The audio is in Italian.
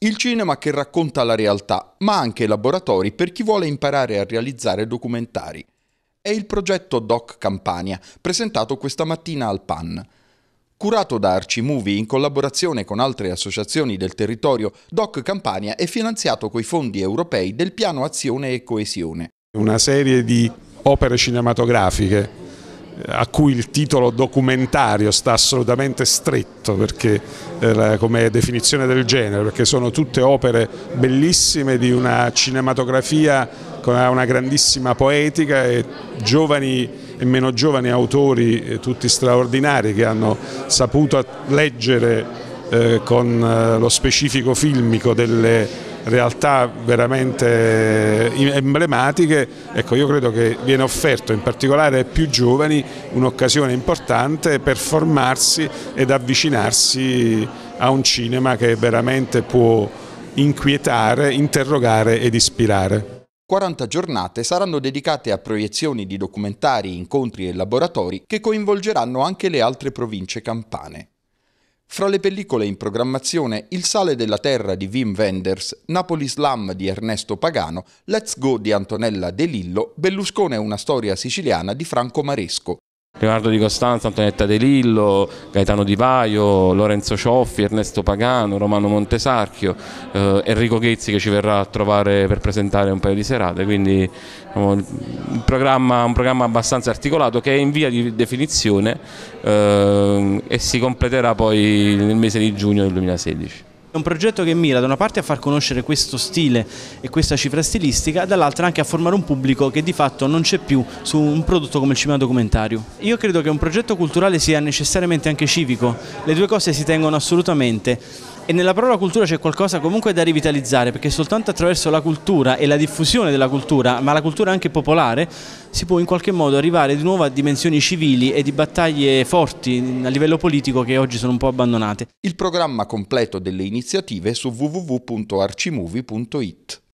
Il cinema che racconta la realtà, ma anche laboratori per chi vuole imparare a realizzare documentari. È il progetto Doc Campania, presentato questa mattina al PAN. Curato da Arcimovie in collaborazione con altre associazioni del territorio, Doc Campania è finanziato coi fondi europei del Piano Azione e Coesione. Una serie di opere cinematografiche a cui il titolo documentario sta assolutamente stretto perché, eh, come definizione del genere, perché sono tutte opere bellissime di una cinematografia con una grandissima poetica e giovani e meno giovani autori, eh, tutti straordinari, che hanno saputo leggere eh, con lo specifico filmico delle realtà veramente eh, emblematiche, ecco io credo che viene offerto in particolare ai più giovani un'occasione importante per formarsi ed avvicinarsi a un cinema che veramente può inquietare, interrogare ed ispirare. 40 giornate saranno dedicate a proiezioni di documentari, incontri e laboratori che coinvolgeranno anche le altre province campane. Fra le pellicole in programmazione, Il sale della terra di Wim Wenders, Napoli Slam di Ernesto Pagano, Let's Go di Antonella De Lillo, Berluscone una storia siciliana di Franco Maresco. Leonardo Di Costanza, Antonietta De Lillo, Gaetano Di Vaio, Lorenzo Cioffi, Ernesto Pagano, Romano Montesarchio, eh, Enrico Ghezzi che ci verrà a trovare per presentare un paio di serate, quindi diciamo, un, programma, un, programma, abbastanza articolato che è in via di definizione eh, e si completerà poi nel mese di giugno del 2016 un progetto che mira da una parte a far conoscere questo stile e questa cifra stilistica, dall'altra anche a formare un pubblico che di fatto non c'è più su un prodotto come il cinema documentario. Io credo che un progetto culturale sia necessariamente anche civico, le due cose si tengono assolutamente e nella parola cultura c'è qualcosa comunque da rivitalizzare perché soltanto attraverso la cultura e la diffusione della cultura, ma la cultura anche popolare, si può in qualche modo arrivare di nuovo a dimensioni civili e di battaglie forti a livello politico che oggi sono un po' abbandonate. Il programma completo delle iniziative iniziative su www.arcimovie.it.